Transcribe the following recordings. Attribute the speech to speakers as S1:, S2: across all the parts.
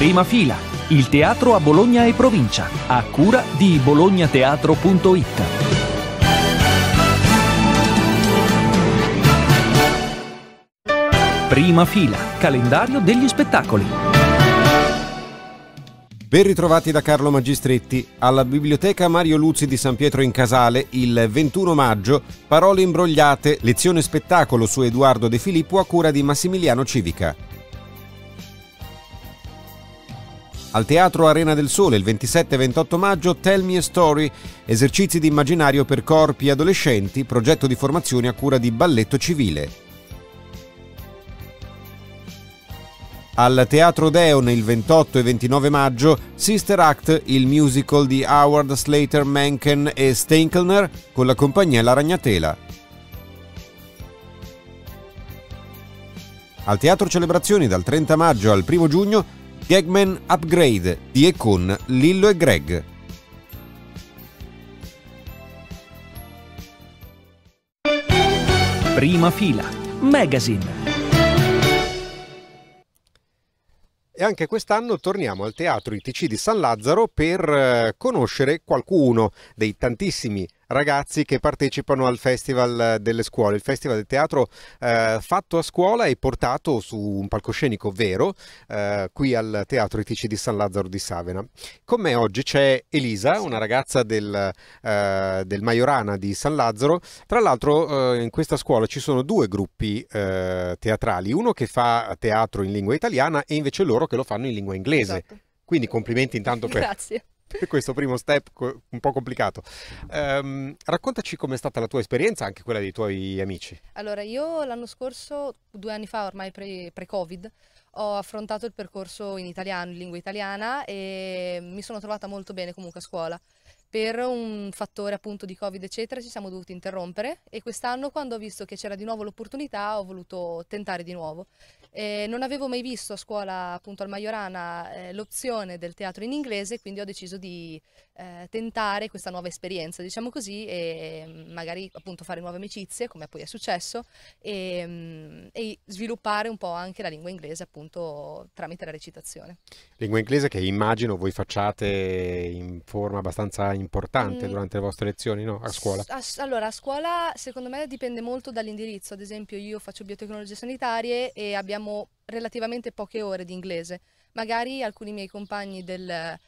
S1: Prima fila, il teatro a Bologna e provincia, a cura di bolognateatro.it. Prima fila, calendario degli spettacoli. Ben ritrovati da Carlo Magistretti. Alla Biblioteca Mario Luzzi di San Pietro in Casale, il 21 maggio, Parole imbrogliate, lezione spettacolo su Edoardo De Filippo a cura di Massimiliano Civica. Al Teatro Arena del Sole il 27-28 maggio Tell Me a Story, esercizi di immaginario per corpi e adolescenti, progetto di formazione a cura di Balletto Civile. Al Teatro Deon il 28 e 29 maggio Sister Act, il musical di Howard Slater Mencken e Steinkelner con la compagnia La Ragnatela. Al Teatro Celebrazioni dal 30 maggio al 1 giugno Gagman Upgrade di e con Lillo e Greg. Prima fila, Magazine. E anche quest'anno torniamo al Teatro ITC di San Lazzaro per eh, conoscere qualcuno dei tantissimi ragazzi che partecipano al Festival eh, delle Scuole, il Festival del Teatro eh, fatto a scuola e portato su un palcoscenico vero eh, qui al Teatro ITC di San Lazzaro di Savena. Con me oggi c'è Elisa, una ragazza del, eh, del Majorana di San Lazzaro. Tra l'altro eh, in questa scuola ci sono due gruppi eh, teatrali, uno che fa teatro in lingua italiana e invece loro che lo fanno in lingua inglese. Esatto. Quindi complimenti intanto per, questo primo step un po' complicato. Um, raccontaci com'è stata la tua esperienza, anche quella dei tuoi amici.
S2: Allora, io l'anno scorso, due anni fa ormai pre- covid ho affrontato il percorso in italiano, in lingua italiana e mi sono trovata molto bene comunque a scuola per un fattore appunto di covid eccetera ci siamo dovuti interrompere e quest'anno quando ho visto che c'era di nuovo l'opportunità ho voluto tentare di nuovo. Eh, non avevo mai visto a scuola appunto al Majorana eh, l'opzione del teatro in inglese quindi ho deciso di eh, tentare questa nuova esperienza diciamo così e mm, magari appunto fare nuove amicizie come poi è successo e, mm, e sviluppare un po' anche la lingua inglese appunto tramite la recitazione.
S1: Lingua inglese che immagino voi facciate in forma abbastanza importante mm. durante le vostre lezioni no? a scuola?
S2: S allora, a scuola secondo me dipende molto dall'indirizzo. Ad esempio, io faccio biotecnologie sanitarie e abbiamo relativamente poche ore di inglese. Magari alcuni miei compagni del, eh,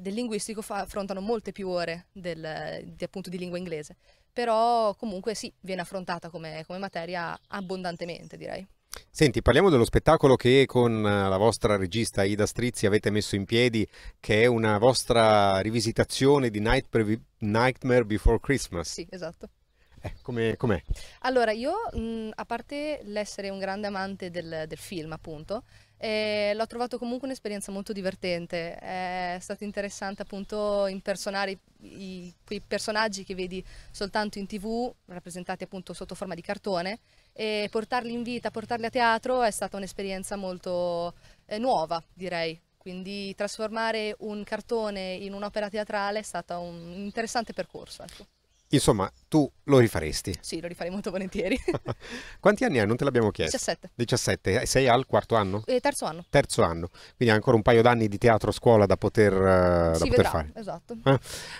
S2: del linguistico affrontano molte più ore del, di, appunto, di lingua inglese. Però comunque sì, viene affrontata come, come materia abbondantemente, direi.
S1: Senti, parliamo dello spettacolo che con eh, la vostra regista Ida Strizzi avete messo in piedi, che è una vostra rivisitazione di Nightmare Before Christmas. Sì, esatto. Eh, com'è, com'è?
S2: Allora, io, mh, mm, a parte l'essere un grande amante del, del film, appunto, eh, l'ho trovato comunque un'esperienza molto divertente. È stato interessante appunto impersonare i, i, quei personaggi che vedi soltanto in tv, rappresentati appunto sotto forma di cartone, e portarli in vita, portarli a teatro è stata un'esperienza molto eh, nuova, direi. Quindi trasformare un cartone in un'opera teatrale è stato un interessante percorso. Ecco.
S1: Insomma, tu lo rifaresti?
S2: Sì, lo rifarei molto volentieri.
S1: Quanti anni hai? Non te l'abbiamo chiesto. 17. 17. Sei al quarto anno? Eh, terzo anno. Terzo anno. Quindi hai ancora un paio d'anni di teatro scuola da poter, eh, da poter vedrà, fare.
S2: Esatto. Eh?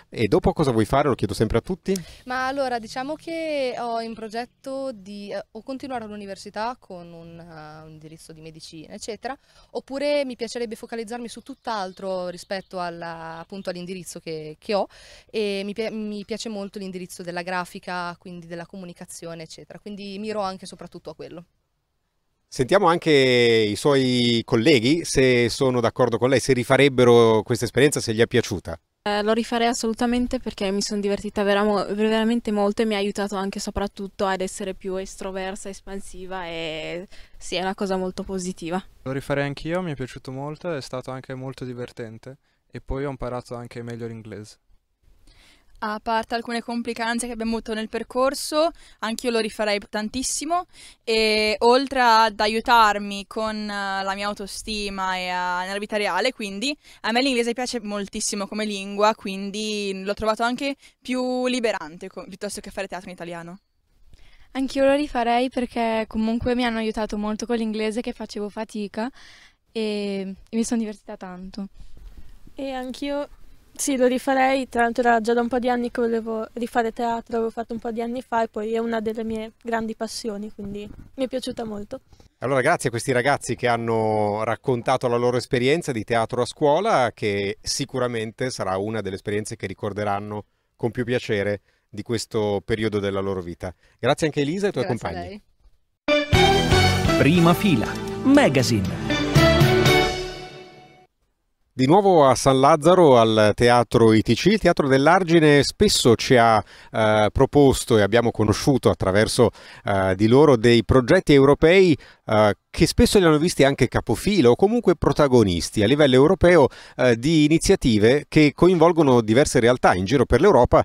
S1: E dopo cosa vuoi fare? Lo chiedo sempre a tutti.
S2: Ma allora, diciamo che ho in progetto di eh, o continuare all'università con un, uh, un, indirizzo di medicina, eccetera, oppure mi piacerebbe focalizzarmi su tutt'altro rispetto alla, appunto all'indirizzo che, che, ho e mi, mi piace molto l'indirizzo della grafica grafica, quindi della comunicazione, eccetera. Quindi miro anche e soprattutto a quello.
S1: Sentiamo anche i suoi colleghi se sono d'accordo con lei, se rifarebbero questa esperienza, se gli è piaciuta.
S2: Eh, lo rifarei assolutamente perché mi sono divertita vera veramente molto e mi ha aiutato anche soprattutto ad essere più estroversa, espansiva e sì, è una cosa molto positiva.
S1: Lo rifarei anch'io, mi è piaciuto molto, è stato anche molto divertente e poi ho imparato anche meglio l'inglese
S2: a parte alcune complicanze che abbiamo avuto nel percorso, anch'io lo rifarei tantissimo e oltre ad aiutarmi con eh, la mia autostima e a, eh, nella vita reale, quindi a me l'inglese piace moltissimo come lingua, quindi l'ho trovato anche più liberante co- piuttosto che fare teatro in italiano. Anch'io lo rifarei perché comunque mi hanno aiutato molto con l'inglese che facevo fatica e, e mi sono divertita tanto.
S3: E anch'io sì, lo rifarei, tra l'altro era già da un po' di anni che volevo rifare teatro, l'avevo fatto un po' di anni fa e poi è una delle mie grandi passioni, quindi mi è piaciuta molto.
S1: Allora grazie a questi ragazzi che hanno raccontato la loro esperienza di teatro a scuola, che sicuramente sarà una delle esperienze che ricorderanno con più piacere di questo periodo della loro vita. Grazie anche Elisa e ai tuoi grazie compagni. Prima fila, magazine. Di nuovo a San Lazzaro al Teatro ITC, il Teatro dell'Argine spesso ci ha eh, proposto e abbiamo conosciuto attraverso eh, di loro dei progetti europei eh, che spesso li hanno visti anche capofilo o comunque protagonisti a livello europeo eh, di iniziative che coinvolgono diverse realtà in giro per l'Europa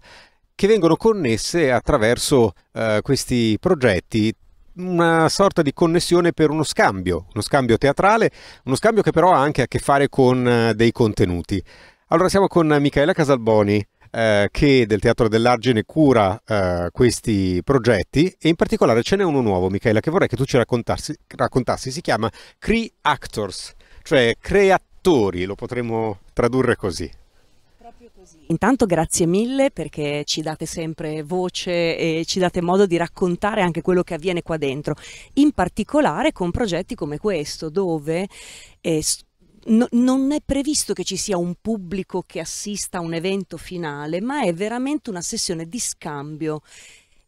S1: che vengono connesse attraverso eh, questi progetti una sorta di connessione per uno scambio, uno scambio teatrale, uno scambio che però ha anche a che fare con eh, dei contenuti. Allora siamo con Michaela Casalboni, eh, che del Teatro dell'Argine cura eh, questi progetti e in particolare ce n'è uno nuovo, Michaela che vorrei che tu ci raccontassi, raccontassi. si chiama Cree Actors, cioè creatori, lo potremmo tradurre così.
S3: Intanto grazie mille perché ci date sempre voce e ci date modo di raccontare anche quello che avviene qua dentro, in particolare con progetti come questo dove eh, No, non è previsto che ci sia un pubblico che assista a un evento finale, ma è veramente una sessione di scambio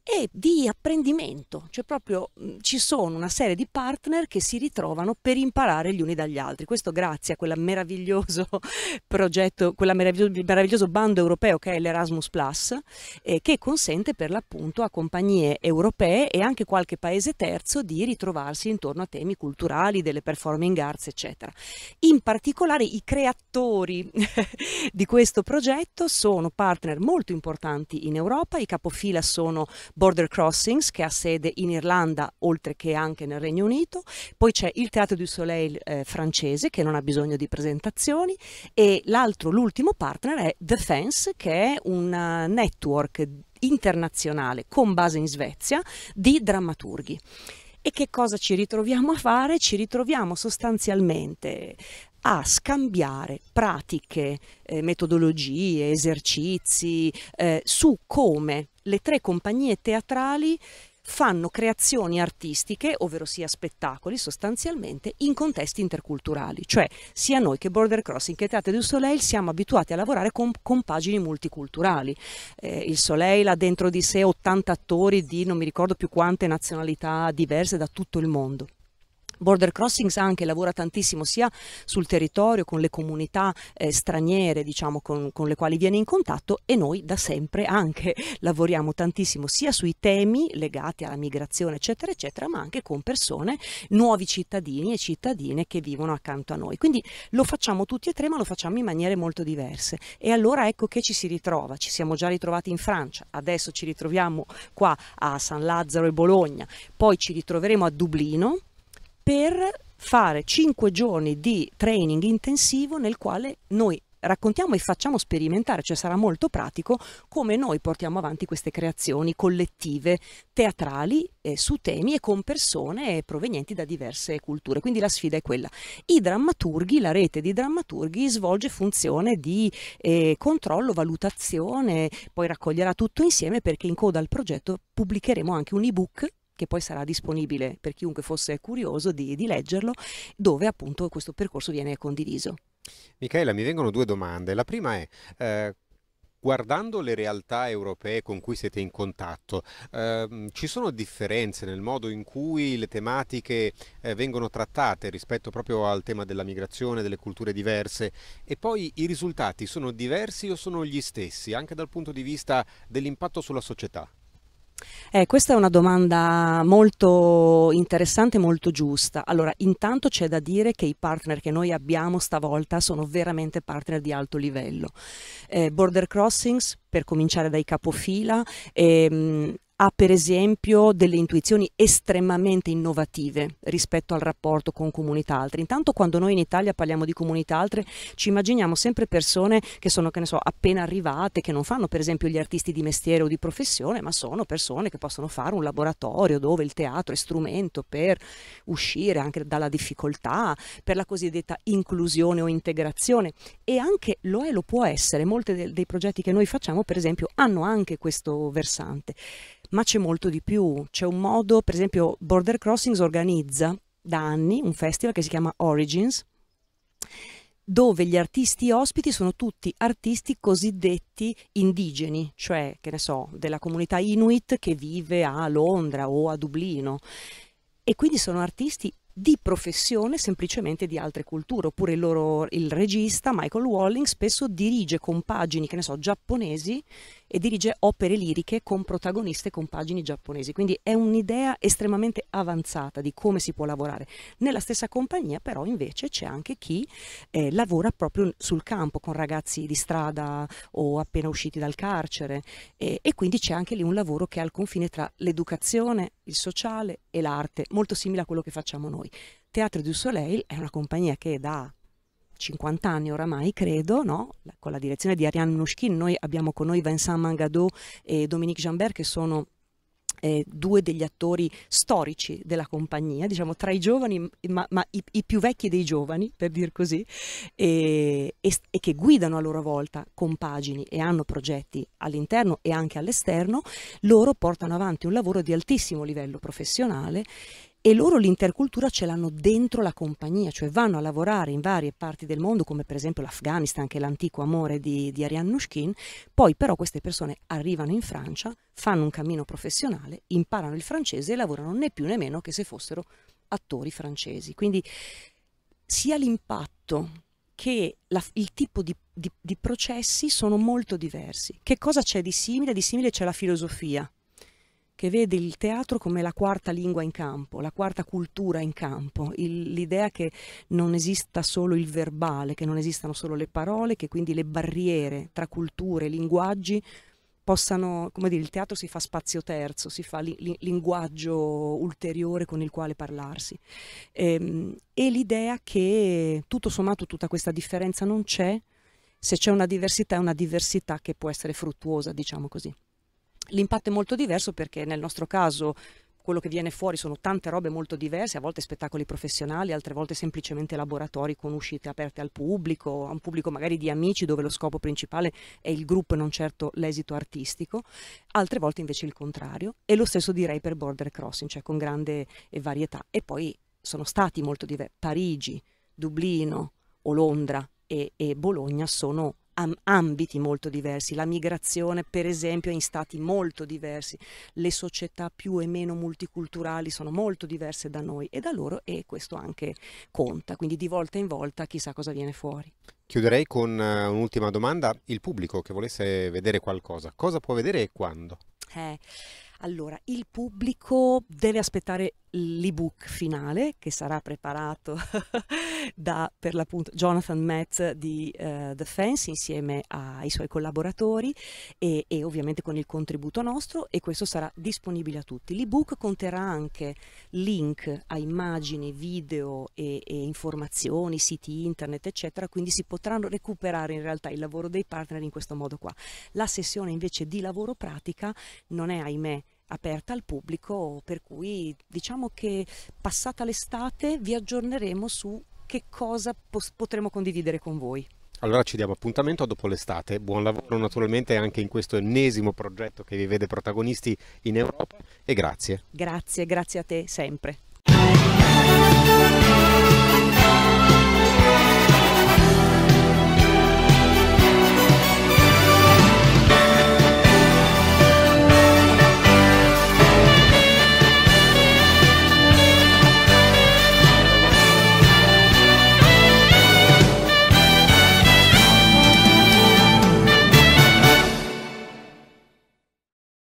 S3: e di apprendimento, cioè proprio mm, ci sono una serie di partner che si ritrovano per imparare gli uni dagli altri, questo grazie a quel meraviglioso progetto, quel meraviglioso, meraviglioso bando europeo che è l'Erasmus Plus, eh, che consente per l'appunto a compagnie europee e anche qualche paese terzo di ritrovarsi intorno a temi culturali, delle performing arts, eccetera. In particolare i creatori di questo progetto sono partner molto importanti in Europa, i capofila sono Border Crossings che ha sede in Irlanda oltre che anche nel Regno Unito, poi c'è il Teatro du Soleil eh, francese che non ha bisogno di presentazioni e l'altro, l'ultimo partner è The Fence che è un eh, network internazionale con base in Svezia di drammaturghi. E che cosa ci ritroviamo a fare? Ci ritroviamo sostanzialmente a scambiare pratiche, eh, metodologie, esercizi eh, su come le tre compagnie teatrali fanno creazioni artistiche, ovvero sia spettacoli sostanzialmente, in contesti interculturali, cioè sia noi che Border Crossing che Teatro du Soleil siamo abituati a lavorare con, compagini multiculturali. Eh, il Soleil ha dentro di sé 80 attori di non mi ricordo più quante nazionalità diverse da tutto il mondo. Border Crossings anche lavora tantissimo sia sul territorio con le comunità eh, straniere diciamo, con, con, le quali viene in contatto e noi da sempre anche lavoriamo tantissimo sia sui temi legati alla migrazione eccetera eccetera ma anche con persone, nuovi cittadini e cittadine che vivono accanto a noi. Quindi lo facciamo tutti e tre ma lo facciamo in maniere molto diverse e allora ecco che ci si ritrova, ci siamo già ritrovati in Francia, adesso ci ritroviamo qua a San Lazzaro e Bologna, poi ci ritroveremo a Dublino per fare 5 giorni di training intensivo nel quale noi raccontiamo e facciamo sperimentare, cioè sarà molto pratico, come noi portiamo avanti queste creazioni collettive, teatrali, eh, su temi e con persone provenienti da diverse culture. Quindi la sfida è quella. I drammaturghi, la rete di drammaturghi svolge funzione di eh, controllo, valutazione, poi raccoglierà tutto insieme perché in coda al progetto pubblicheremo anche un ebook che poi sarà disponibile per chiunque fosse curioso di, di leggerlo, dove appunto questo percorso viene
S1: condiviso. Michela, mi vengono due domande. La prima è... Eh, guardando le realtà europee con cui siete in contatto, ehm, ci sono differenze nel modo in cui le tematiche eh, vengono trattate rispetto proprio al tema della migrazione, delle culture diverse? E poi i risultati sono diversi o sono gli stessi, anche dal punto di vista dell'impatto sulla società?
S3: Eh, questa è una domanda molto interessante e molto giusta. Allora, intanto c'è da dire che i partner che noi abbiamo stavolta sono veramente partner di alto livello. Eh, border Crossings, per cominciare dai capofila, ehm, ha per esempio delle intuizioni estremamente innovative rispetto al rapporto con comunità altre. Intanto quando noi in Italia parliamo di comunità altre ci immaginiamo sempre persone che sono, che ne so, appena arrivate, che non fanno per esempio gli artisti di mestiere o di professione, ma sono persone che possono fare un laboratorio dove il teatro è strumento per uscire anche dalla difficoltà, per la cosiddetta inclusione o integrazione e anche lo è, lo può essere. Molti dei, dei progetti che noi facciamo per esempio hanno anche questo versante ma c'è molto di più. C'è un modo, per esempio, Border Crossings organizza da anni un festival che si chiama Origins, dove gli artisti ospiti sono tutti artisti cosiddetti indigeni, cioè, che ne so, della comunità inuit che vive a Londra o a Dublino. E quindi sono artisti di professione semplicemente di altre culture, oppure il, loro, il regista Michael Walling spesso dirige compagini, che ne so, giapponesi e dirige opere liriche con protagoniste con pagine giapponesi. Quindi è un'idea estremamente avanzata di come si può lavorare. Nella stessa compagnia però invece c'è anche chi eh, lavora proprio sul campo con ragazzi di strada o appena usciti dal carcere e, e quindi c'è anche lì un lavoro che è al confine tra l'educazione, il sociale e l'arte, molto simile a quello che facciamo noi. Teatro du Soleil è una compagnia che da 50 anni oramai, credo, no? con la direzione di Ariane Mnouchkin, noi abbiamo con noi Vincent Mangadot e Dominique Jambert che sono eh, due degli attori storici della compagnia, diciamo tra i giovani, ma, ma i, i, più vecchi dei giovani, per dir così, e, e, e, che guidano a loro volta compagini e hanno progetti all'interno e anche all'esterno, loro portano avanti un lavoro di altissimo livello professionale e loro l'intercultura ce l'hanno dentro la compagnia, cioè vanno a lavorare in varie parti del mondo, come per esempio l'Afghanistan, che è l'antico amore di, di Ariane Nushkin, poi però queste persone arrivano in Francia, fanno un cammino professionale, imparano il francese e lavorano né più né meno che se fossero attori francesi. Quindi sia l'impatto che la, il tipo di, di, di processi sono molto diversi. Che cosa c'è di simile? Di simile c'è la filosofia, che vede il teatro come la quarta lingua in campo, la quarta cultura in campo, il, l'idea che non esista solo il verbale, che non esistano solo le parole, che quindi le barriere tra culture, linguaggi possano, come dire, il teatro si fa spazio terzo, si fa li, li, linguaggio ulteriore con il quale parlarsi. E, ehm, e l'idea che tutto sommato tutta questa differenza non c'è, se c'è una diversità è una diversità che può essere fruttuosa, diciamo così. L'impatto è molto diverso perché nel nostro caso quello che viene fuori sono tante robe molto diverse, a volte spettacoli professionali, altre volte semplicemente laboratori con uscite aperte al pubblico, a un pubblico magari di amici dove lo scopo principale è il gruppo e non certo l'esito artistico, altre volte invece il contrario e lo stesso direi per Border Crossing, cioè con grande varietà. E poi sono stati molto diversi, Parigi, Dublino o Londra e, e Bologna sono ambiti molto diversi, la migrazione per esempio in stati molto diversi, le società più e meno multiculturali sono molto diverse da noi e da loro e questo anche conta, quindi di volta in volta chissà cosa viene fuori.
S1: Chiuderei con eh, un'ultima domanda, il pubblico che volesse vedere qualcosa, cosa può vedere e quando?
S3: Eh, allora, il pubblico deve aspettare l'ebook finale che sarà preparato da per l'appunto Jonathan Metz di uh, The Fence insieme ai suoi collaboratori e, e, ovviamente con il contributo nostro e questo sarà disponibile a tutti. L'ebook conterrà anche link a immagini, video e, e informazioni, siti internet eccetera quindi si potranno recuperare in realtà il lavoro dei partner in questo modo qua. La sessione invece di lavoro pratica non è ahimè aperta al pubblico, per cui diciamo che passata l'estate vi aggiorneremo su che cosa potremo condividere con voi.
S1: Allora ci diamo appuntamento dopo l'estate, buon lavoro naturalmente anche in questo ennesimo progetto che vi vede protagonisti in Europa e grazie.
S3: Grazie, grazie a te sempre.